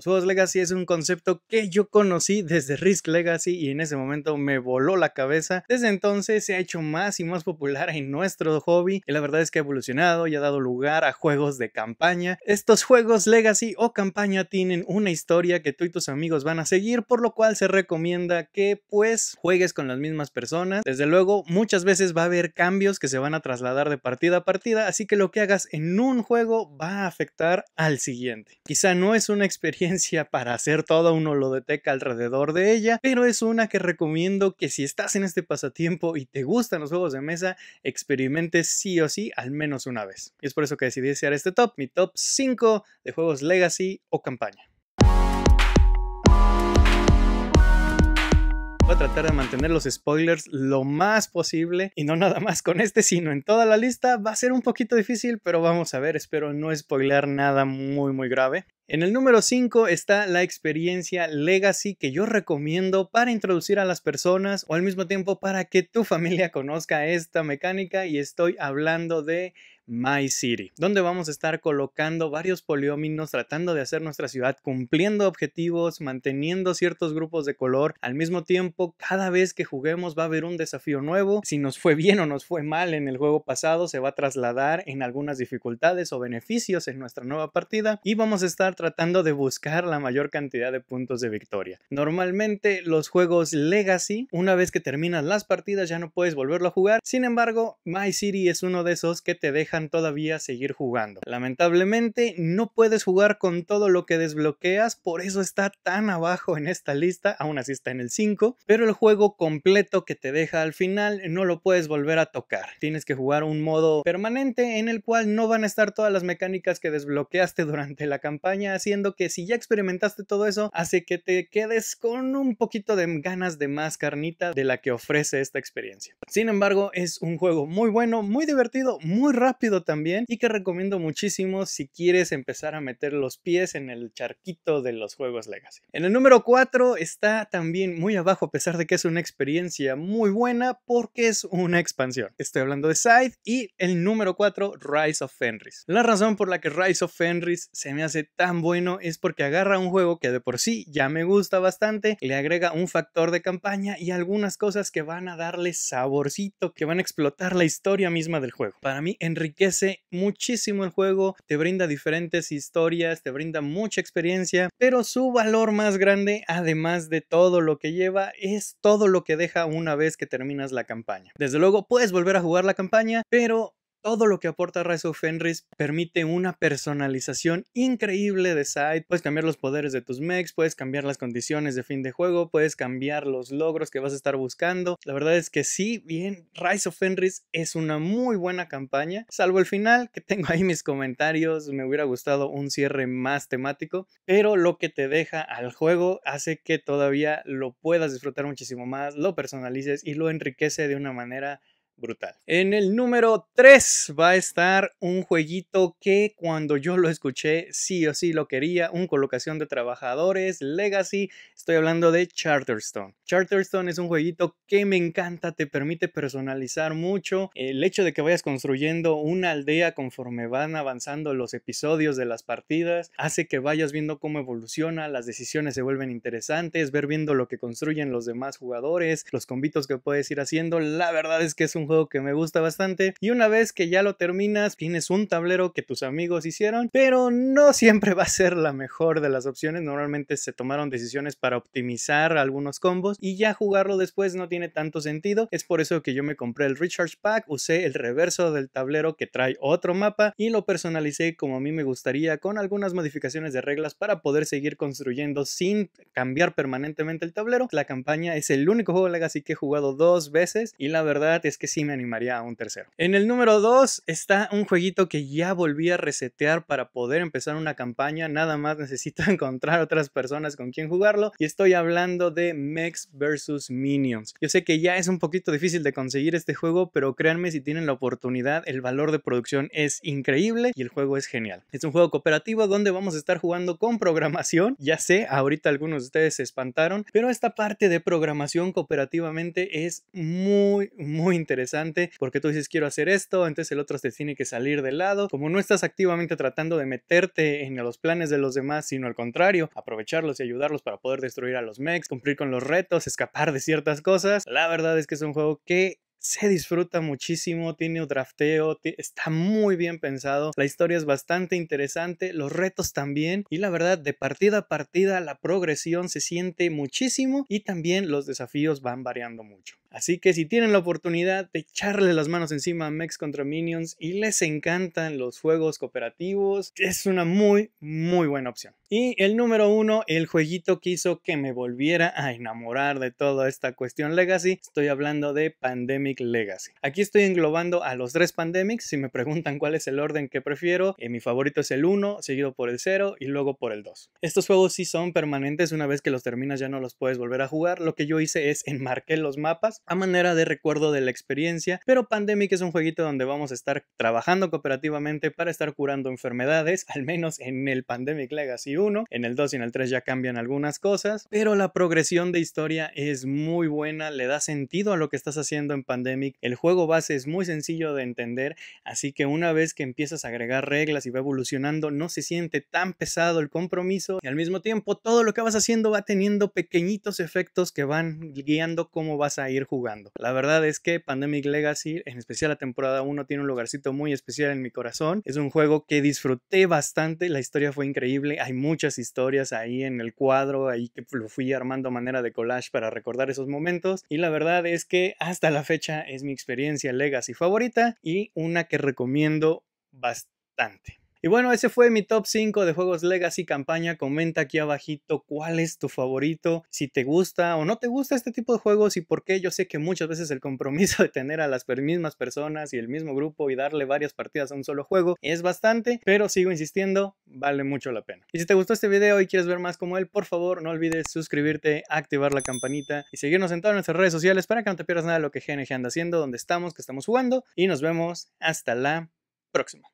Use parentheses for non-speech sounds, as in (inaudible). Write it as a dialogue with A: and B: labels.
A: Los juegos Legacy es un concepto que yo conocí desde Risk Legacy y en ese momento me voló la cabeza. Desde entonces se ha hecho más y más popular en nuestro hobby y la verdad es que ha evolucionado y ha dado lugar a juegos de campaña. Estos juegos Legacy o campaña tienen una historia que tú y tus amigos van a seguir, por lo cual se recomienda que pues juegues con las mismas personas. Desde luego, muchas veces va a haber cambios que se van a trasladar de partida a partida, así que lo que hagas en un juego va a afectar al siguiente. Quizá no es una experiencia para hacer todo uno un detecta alrededor de ella, pero es una que recomiendo que si estás en este pasatiempo y te gustan los juegos de mesa, experimentes sí o sí al menos una vez. Y es por eso que decidí hacer este top, mi top 5 de juegos legacy o campaña. Voy a tratar de mantener los spoilers lo más posible y no nada más con este, sino en toda la lista. Va a ser un poquito difícil, pero vamos a ver, espero no spoilear nada muy muy grave. En el número 5 está la experiencia Legacy que yo recomiendo para introducir a las personas o al mismo tiempo para que tu familia (laughs) conozca esta mecánica y estoy hablando de My City, donde vamos a estar colocando varios polióminos tratando de hacer nuestra ciudad cumpliendo objetivos, manteniendo ciertos grupos de color. Al mismo tiempo, cada vez que juguemos va a haber un desafío nuevo. Si nos fue bien o nos fue mal en el juego pasado, se va a trasladar en algunas dificultades o beneficios en nuestra nueva partida y vamos a estar tratando de buscar la mayor cantidad de puntos de victoria. Normalmente los juegos Legacy, una vez que terminan las partidas ya no puedes volverlo a jugar. Sin embargo, My City es uno de esos que te deja todavía seguir jugando. Lamentablemente no puedes jugar con todo lo que desbloqueas, por eso está tan abajo en esta lista, aún así está en el 5, pero el juego completo que te deja al final no lo puedes volver a tocar. Tienes que jugar un modo permanente en el cual no van a estar todas las mecánicas que desbloqueaste durante la campaña, haciendo que si ya experimentaste todo eso, hace que te quedes con un poquito de ganas de más carnita de la que ofrece esta experiencia. Sin embargo, es un juego muy bueno, muy divertido, muy rápido también y que recomiendo muchísimo si quieres empezar a meter los pies en el charquito de los juegos Legacy. En el número 4 está también muy abajo a pesar de que es una experiencia muy buena porque es una expansión. Estoy hablando de Scythe y el número 4 Rise of Fenris. La razón por la que Rise of Fenris se me hace tan bueno es porque agarra un juego que de por sí ya me gusta bastante, le agrega un factor de campaña y algunas cosas que van a darle saborcito, que van a explotar la historia misma del juego. Para mí enriquece enriquece muchísimo el juego, te brinda diferentes historias, te brinda mucha experiencia, pero su valor más grande, además de todo lo que lleva, es todo lo que deja una vez que terminas la campaña. Desde luego puedes volver a jugar la campaña, pero todo lo que aporta Rise of Fenris permite una personalización increíble de Side. Puedes cambiar los poderes de tus mechs, puedes cambiar las condiciones de fin de juego, puedes cambiar los logros que vas a estar buscando. La verdad es que sí, bien, Rise of Fenris es una muy buena campaña, salvo el final, que tengo ahí mis comentarios. Me hubiera gustado un cierre más temático, pero lo que te deja al juego hace que todavía lo puedas disfrutar muchísimo más, lo personalices y lo enriquece de una manera brutal. En el número 3 va a estar un jueguito que cuando yo lo escuché sí o sí lo quería, un colocación de trabajadores, Legacy, estoy hablando de Charterstone. Charterstone es un jueguito que me encanta, te permite personalizar mucho, el hecho de que vayas construyendo una aldea conforme van avanzando los episodios de las partidas, hace que vayas viendo cómo evoluciona, las decisiones se vuelven interesantes, ver viendo lo que construyen los demás jugadores, los convitos que puedes ir haciendo, la verdad es que es un que me gusta bastante y una vez que ya lo terminas tienes un tablero que tus amigos hicieron, pero no siempre (laughs) va a ser la mejor de las opciones, normalmente se tomaron decisiones para optimizar algunos combos y ya jugarlo después no tiene tanto sentido, es por eso que yo me compré el Recharge Pack, usé el reverso del tablero que trae otro mapa y lo personalicé como a mí me gustaría con algunas modificaciones de reglas para poder seguir construyendo sin cambiar permanentemente el tablero. La campaña es el único juego Legacy que he jugado dos veces y la verdad es que sí me animaría a un tercero. En el número 2 está un jueguito que ya volví a resetear para poder empezar una campaña. Nada más necesito (laughs) encontrar otras personas con quien jugarlo. Y estoy hablando de Mechs vs. Minions. Yo sé que ya es un poquito difícil de conseguir este juego, pero créanme si tienen la oportunidad, el valor de producción es increíble y el juego es genial. Es un juego cooperativo donde vamos a estar jugando con programación. Ya sé, ahorita algunos de ustedes se espantaron, pero esta parte de programación cooperativamente es muy, muy interesante porque tú dices quiero hacer esto, entonces el otro te tiene que salir de lado. Como no estás activamente tratando de meterte en los planes de los demás, sino al contrario, aprovecharlos y ayudarlos para poder destruir a los mechs, cumplir con los retos, escapar de ciertas cosas, la verdad es que es un juego que se disfruta muchísimo, tiene un drafteo, está muy bien pensado, la historia es bastante interesante, los retos también y la verdad de partida a partida la progresión se siente muchísimo y también los desafíos van variando mucho. Así que si tienen la oportunidad de echarle las manos encima a Mex contra Minions y les encantan los juegos cooperativos, es una muy, muy buena opción. Y el número uno, el jueguito que hizo que me volviera a enamorar de toda esta cuestión Legacy. Estoy hablando de Pandemic Legacy. Aquí estoy englobando a los tres Pandemics. Si me preguntan cuál es el orden que prefiero, eh, mi favorito es el 1, seguido por el 0 y luego por el 2. Estos juegos sí son permanentes. Una vez que los terminas ya no los puedes volver a jugar. Lo que yo hice es enmarqué los mapas a manera de recuerdo de la experiencia. Pero Pandemic es un jueguito donde vamos a estar trabajando cooperativamente para estar curando enfermedades, al menos en el Pandemic Legacy en el 2 y en el 3 ya cambian algunas cosas, pero la progresión de historia es muy buena, le da sentido a lo que estás haciendo en Pandemic. El juego base es muy sencillo de entender, así que una vez que empiezas a agregar reglas y va evolucionando, no se siente tan pesado el compromiso y al mismo tiempo todo lo que vas haciendo va teniendo pequeñitos efectos que van guiando cómo vas a ir jugando. La verdad es que Pandemic Legacy, en especial la temporada 1, tiene un lugarcito muy especial en mi corazón. Es un juego que disfruté bastante, la historia fue increíble, hay muchas historias ahí en el cuadro, ahí que lo fui armando a manera de collage para recordar esos momentos. Y la verdad es que hasta la fecha es mi experiencia Legacy favorita y una que recomiendo bastante. Y bueno, ese fue mi top 5 de juegos Legacy campaña. Comenta aquí abajito cuál es tu favorito, si te gusta o no te gusta este tipo de juegos y por qué. Yo sé que muchas veces el compromiso de tener a las mismas personas y el mismo grupo y darle varias partidas a un solo juego es bastante, pero sigo insistiendo, vale mucho la pena. Y si te gustó este video y quieres ver más como él, por favor no olvides suscribirte, activar la campanita y seguirnos en todas nuestras redes sociales para que no te pierdas nada de lo que GNG anda haciendo, donde estamos, que estamos jugando y nos vemos hasta la próxima.